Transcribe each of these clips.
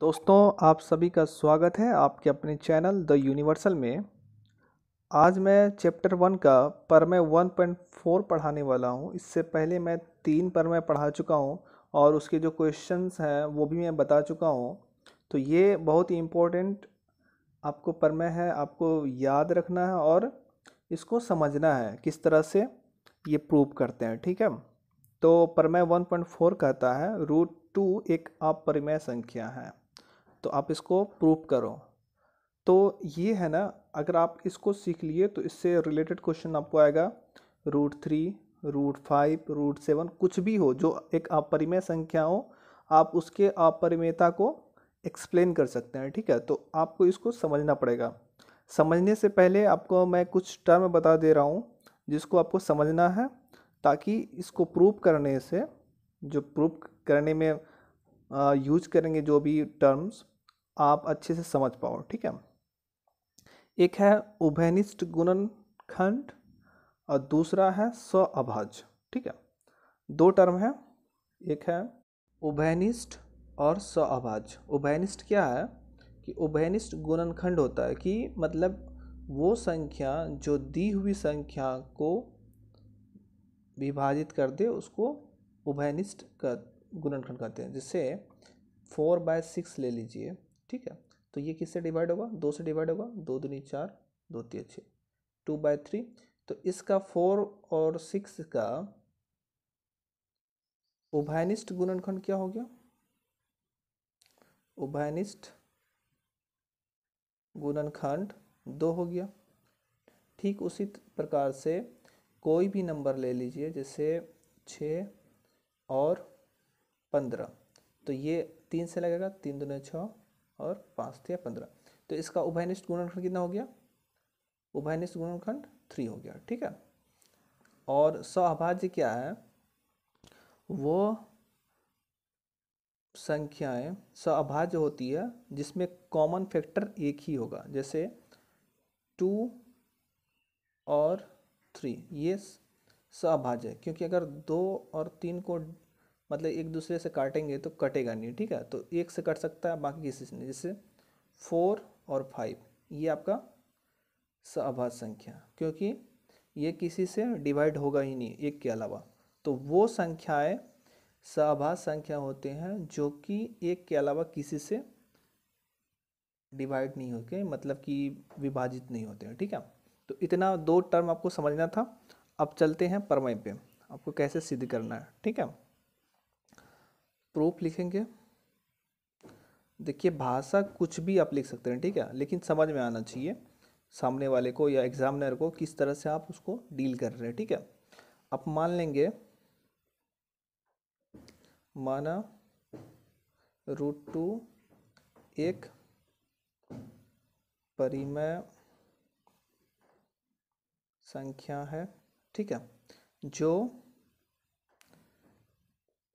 दोस्तों आप सभी का स्वागत है आपके अपने चैनल द यूनिवर्सल में आज मैं चैप्टर वन का पर मैं वन पॉइंट फोर पढ़ाने वाला हूँ इससे पहले मैं तीन पर मैं पढ़ा चुका हूँ और उसके जो क्वेश्चंस हैं वो भी मैं बता चुका हूँ तो ये बहुत ही इम्पोर्टेंट आपको परमय है आपको याद रखना है और इसको समझना है किस तरह से ये प्रूव करते हैं ठीक है तो परमय 1.4 कहता है रूट टू एक अपरिमय संख्या है तो आप इसको प्रूव करो तो ये है ना अगर आप इसको सीख लिए तो इससे रिलेटेड क्वेश्चन आपको आएगा root three root five root seven कुछ भी हो जो एक अपरिमेय संख्या हो आप उसके अपरिमेयता को एक्सप्लेन कर सकते हैं ठीक है तो आपको इसको समझना पड़ेगा समझने से पहले आपको मैं कुछ टर्म बता दे रहा हूँ जिसको आपको समझना है ताकि इसको प्रूव करने से जो प्रूव करने में यूज करेंगे जो भी टर्म्स आप अच्छे से समझ पाओ ठीक है एक है उभयनिष्ठ गुणन खंड और दूसरा है स्व अभाज्य ठीक है दो टर्म है एक है उभयनिष्ठ और स्व अभाज्य उभयनिष्ठ क्या है कि उभयनिष्ठ गुणनखंड होता है कि मतलब वो संख्या जो दी हुई संख्या को विभाजित कर दे उसको उभयनिष्ठ का गुणनखंड कहते हैं जैसे फोर बाय सिक्स ले लीजिए ठीक है तो ये किससे डिवाइड होगा दो से डिवाइड होगा दो दूनी चार दो तीन छः टू बाय थ्री तो इसका फोर और सिक्स का उभयनिष्ठ गुणनखंड क्या हो गया उभयनिष्ठ गुणनखंड दो हो गया ठीक उसी प्रकार से कोई भी नंबर ले लीजिए जैसे छः और पंद्रह तो ये तीन से लगेगा तीन दूने छः और पाँच थे पंद्रह तो इसका उभयनिष्ठ गुणनखंड कितना हो गया उभयनिष्ठ गुणनखंड थ्री हो गया ठीक है और सौभाज्य क्या है वो संख्याएं सअभाज्य होती है जिसमें कॉमन फैक्टर एक ही होगा जैसे टू और थ्री ये सअभाज्य है क्योंकि अगर दो और तीन को मतलब एक दूसरे से काटेंगे तो कटेगा नहीं ठीक है तो एक से कट सकता है बाकी किसी से नहीं जैसे फोर और फाइव ये आपका अभाज्य संख्या क्योंकि ये किसी से डिवाइड होगा ही नहीं एक के अलावा तो वो संख्याएं सहभाज संख्या होते हैं जो कि एक के अलावा किसी से डिवाइड नहीं होते मतलब कि विभाजित नहीं होते हैं ठीक है तो इतना दो टर्म आपको समझना था अब चलते हैं परमय पे आपको कैसे सिद्ध करना है ठीक है प्रोप लिखेंगे देखिए भाषा कुछ भी आप लिख सकते हैं ठीक है लेकिन समझ में आना चाहिए सामने वाले को या एग्जामिनर को किस तरह से आप उसको डील कर रहे हैं ठीक है आप मान लेंगे माना रूट टू एक परिमय संख्या है ठीक है जो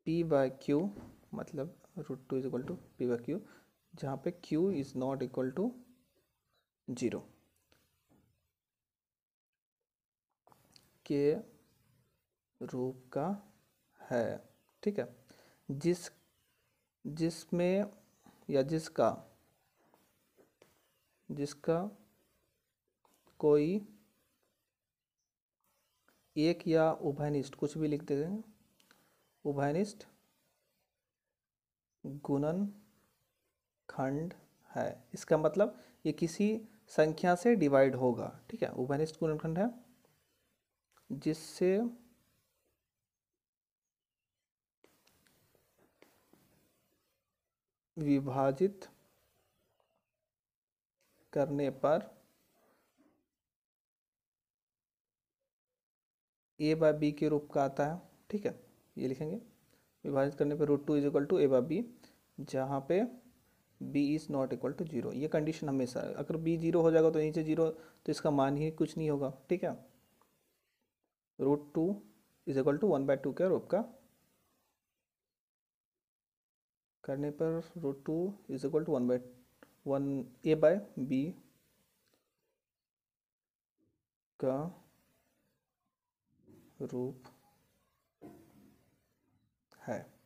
पी बाय क्यू मतलब root two is equal to P by Q जहाँ पे Q is not equal to zero के रूप का है ठीक है जिस जिसमें या जिसका जिसका कोई एक या उभयनिष्ठ कुछ भी लिख देते हैं उभयनिष्ठ गुणन खंड है इसका मतलब ये किसी संख्या से डिवाइड होगा ठीक है उभयनिष्ठ गुणनखंड है जिससे विभाजित करने पर ए बाय बी के रूप का आता है ठीक है ये लिखेंगे विभाजित करने पर root two is equal to A by B जहाँ पे B is not equal to zero ये कंडीशन हमेशा अगर बी जीरो हो जाएगा तो नीचे जीरो तो इसका मान ही कुछ नहीं होगा ठीक है root two is equal to one by two के रूप का करने पर root two is equal to one by one A by B का रूप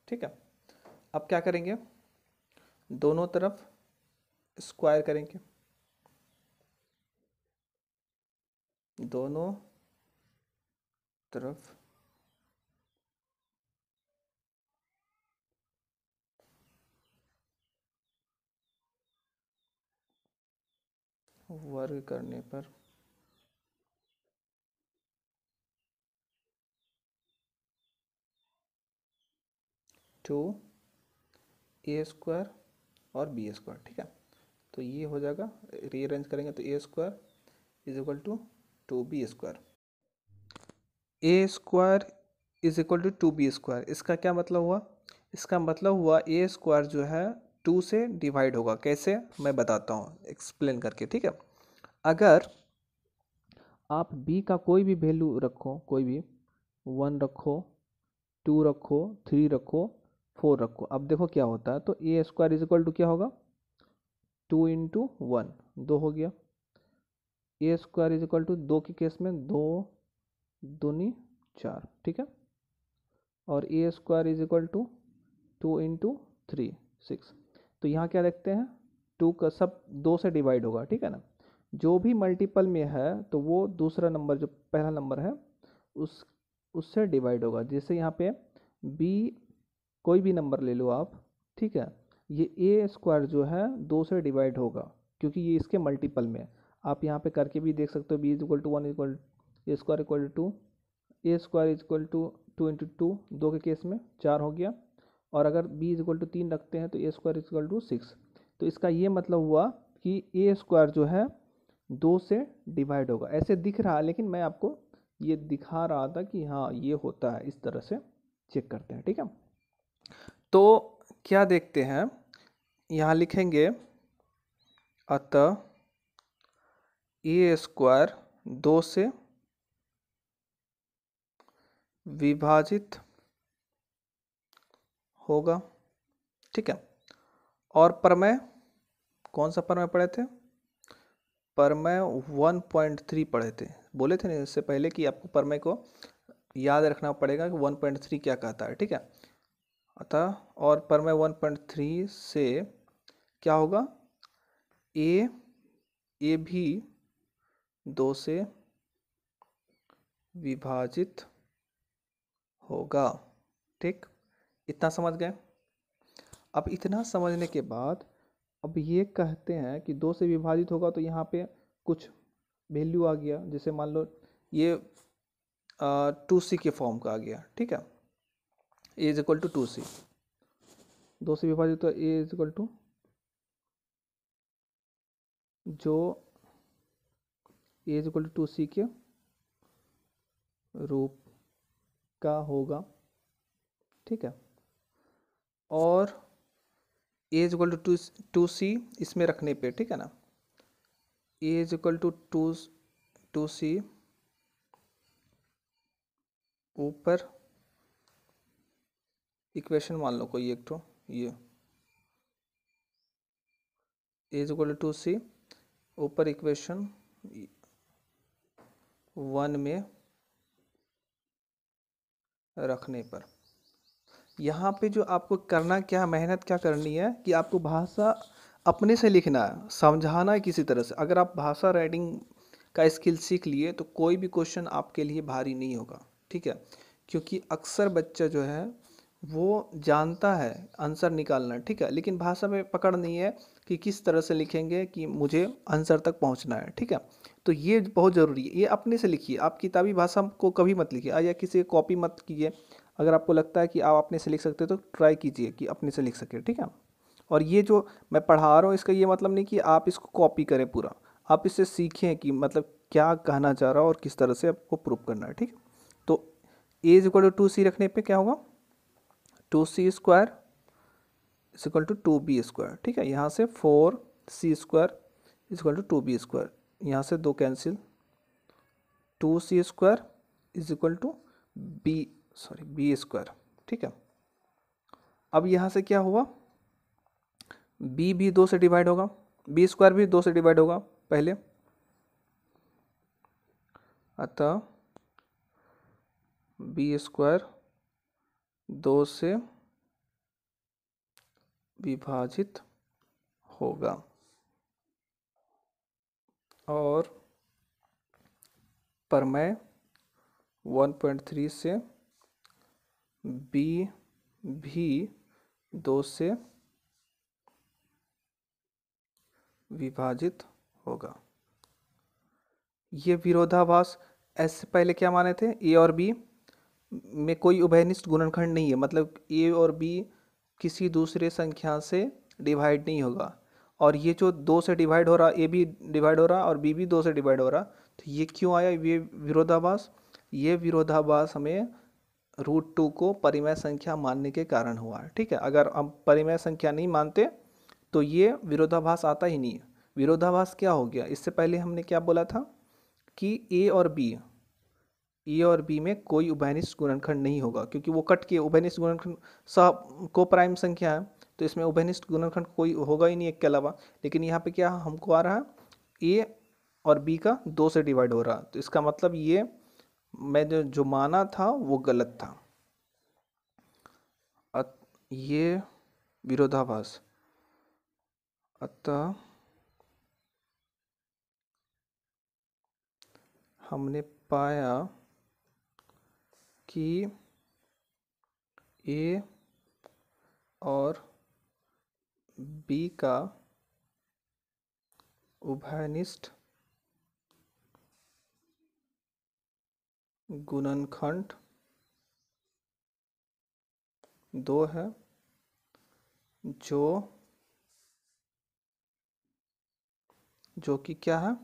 ठीक है अब क्या करेंगे दोनों तरफ स्क्वायर करेंगे दोनों तरफ वर्ग करने पर टू ए स्क्वायर और बी स्क्वायर ठीक है तो ये हो जाएगा रीअरेंज करेंगे तो A square is equal to two B square A square is equal to two B square इसका क्या मतलब हुआ इसका मतलब हुआ ए स्क्वायर जो है टू से डिवाइड होगा कैसे मैं बताता हूँ एक्सप्लेन करके ठीक है अगर आप b का कोई भी वैल्यू रखो कोई भी वन रखो टू रखो थ्री रखो फोर रखो अब देखो क्या होता है तो A square is equal to क्या होगा टू इंटू वन दो हो गया A square is equal to दो के केस में दो दूनी चार ठीक है और A square is equal to two into three six तो यहाँ क्या देखते हैं टू का सब दो से डिवाइड होगा ठीक है ना जो भी मल्टीपल में है तो वो दूसरा नंबर जो पहला नंबर है उस उससे डिवाइड होगा जैसे यहाँ पे बी कोई भी नंबर ले लो आप ठीक है ये ए स्क्वायर जो है दो से डिवाइड होगा क्योंकि ये इसके मल्टीपल में है आप यहाँ पे करके भी देख सकते हो B is equal to one equal A square equal to A square is equal to two into two दो के केस में चार हो गया और अगर बी इज इक्वल टू तीन रखते हैं तो A square is equal to six तो इसका ये मतलब हुआ कि ए स्क्वायर जो है दो से डिवाइड होगा ऐसे दिख रहा लेकिन मैं आपको ये दिखा रहा था कि हाँ ये होता है इस तरह से चेक करते हैं ठीक है तो क्या देखते हैं यहाँ लिखेंगे अतः ए स्क्वायर दो से विभाजित होगा ठीक है और परमय कौन सा परमय पढ़े थे परमय 1.3 पढ़े थे बोले थे ना इससे पहले कि आपको परमय को याद रखना पड़ेगा कि 1.3 क्या कहता है ठीक है अतः और पर मैं वन पॉइंट थ्री से क्या होगा ए ए भी दो से विभाजित होगा ठीक इतना समझ गए अब इतना समझने के बाद अब ये कहते हैं कि दो से विभाजित होगा तो यहाँ पे कुछ वैल्यू आ गया जैसे मान लो ये टू सी के फॉर्म का आ गया ठीक है A is equal to two C दो से विभाजित तो ए इज इक्वल टू जो A is equal to two C के रूप का होगा ठीक है और A is equal to two C इसमें रखने पे ठीक है ना A is equal to two two C ऊपर इक्वेशन मान लो कोई एक तो ये इज इक्वल टू सी ऊपर इक्वेशन वन में रखने पर यहाँ पे जो आपको करना क्या मेहनत क्या करनी है कि आपको भाषा अपने से लिखना है समझाना है किसी तरह से अगर आप भाषा राइटिंग का स्किल सीख लिए तो कोई भी क्वेश्चन आपके लिए भारी नहीं होगा ठीक है क्योंकि अक्सर बच्चा जो है वो जानता है आंसर निकालना ठीक है लेकिन भाषा में पकड़ नहीं है कि किस तरह से लिखेंगे कि मुझे आंसर तक पहुंचना है ठीक है तो ये बहुत ज़रूरी है ये अपने से लिखिए आप किताबी भाषा को कभी मत लिखिए या किसी कॉपी मत कीजिए अगर आपको लगता है कि आप अपने से लिख सकते हो तो ट्राई कीजिए कि अपने से लिख सके ठीक है और ये जो मैं पढ़ा रहा हूँ इसका ये मतलब नहीं कि आप इसको कॉपी करें पूरा आप इससे सीखें कि मतलब क्या कहना चाह रहा हो और किस तरह से आपको प्रूव करना है ठीक तो as equal to two C रखने पे क्या होगा two C square is equal to two B square ठीक है यहाँ से four C square is equal to two B square यहाँ से दो cancel two C square is equal to B sorry B square ठीक है अब यहाँ से क्या हुआ बी भी दो से डिवाइड होगा बी स्क्वायर भी दो से डिवाइड होगा पहले अतः बी स्क्वायर दो से विभाजित होगा और परमय 1.3 से बी भी दो से विभाजित होगा ये विरोधाभास एस से पहले क्या माने थे ए और बी में कोई उभयनिष्ठ गुणनखंड नहीं है मतलब ए और बी किसी दूसरे संख्या से डिवाइड नहीं होगा और ये जो दो से डिवाइड हो रहा ए भी डिवाइड हो रहा और बी भी दो से डिवाइड हो रहा तो ये क्यों आया ये विरोधाभास ये विरोधाभास हमें रूट टू को परिमेय संख्या मानने के कारण हुआ है ठीक है अगर हम परिमय संख्या नहीं मानते तो ये विरोधाभास आता ही नहीं है विरोधाभास क्या हो गया इससे पहले हमने क्या बोला था कि ए और बी ए और बी में कोई उभयनिष्ठ गुणनखंड नहीं होगा क्योंकि वो कट के उभयनिष्ठ गुणनखंड सब को प्राइम संख्या है तो इसमें उभयनिष्ठ गुणनखंड कोई होगा ही नहीं एक के अलावा लेकिन यहाँ पे क्या हमको आ रहा है ए और बी का दो से डिवाइड हो रहा तो इसका मतलब ये मैं जो जो माना था वो गलत था ये विरोधाभास अतः हमने पाया कि ए और बी का उभयनिष्ठ गुणनखंड दो है जो जो कि क्या है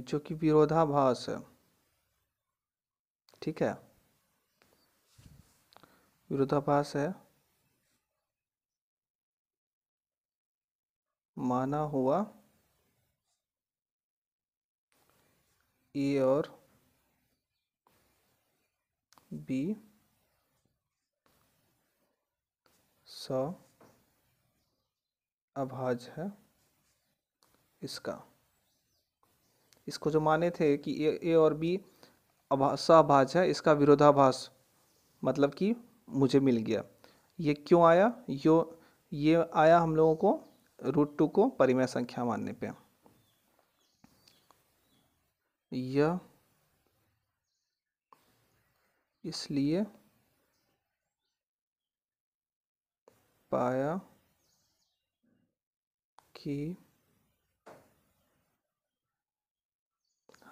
जो कि विरोधाभास है ठीक है विरोधाभास है माना हुआ ए और बी स अभाज है इसका इसको जो माने थे कि ए ए और बी अभाषाभाज है इसका विरोधाभास मतलब कि मुझे मिल गया ये क्यों आया यो ये आया हम लोगों को रूट टू को परिमेय संख्या मानने पे यह इसलिए पाया कि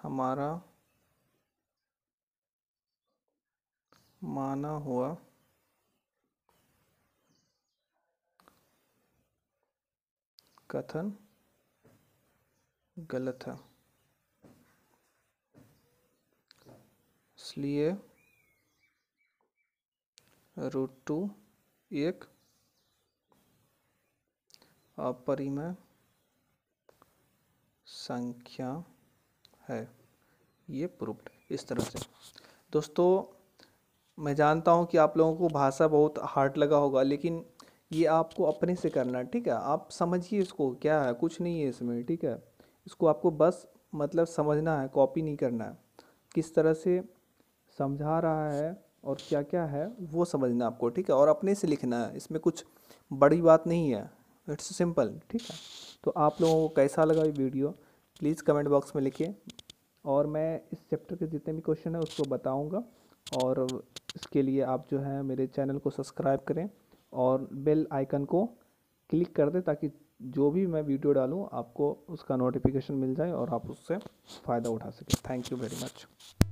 हमारा माना हुआ कथन गलत है इसलिए रूट टू एक अपरिमय संख्या है ये प्रूफ इस तरह से दोस्तों मैं जानता हूँ कि आप लोगों को भाषा बहुत हार्ड लगा होगा लेकिन ये आपको अपने से करना है ठीक है आप समझिए इसको क्या है कुछ नहीं है इसमें ठीक है इसको आपको बस मतलब समझना है कॉपी नहीं करना है किस तरह से समझा रहा है और क्या क्या है वो समझना है आपको ठीक है और अपने से लिखना है इसमें कुछ बड़ी बात नहीं है इट्स सिंपल ठीक है तो आप लोगों को कैसा लगा ये वीडियो प्लीज़ कमेंट बॉक्स में लिखिए और मैं इस चैप्टर के जितने भी क्वेश्चन है उसको बताऊँगा और इसके लिए आप जो है मेरे चैनल को सब्सक्राइब करें और बेल आइकन को क्लिक कर दें ताकि जो भी मैं वीडियो डालूँ आपको उसका नोटिफिकेशन मिल जाए और आप उससे फ़ायदा उठा सकें थैंक यू वेरी मच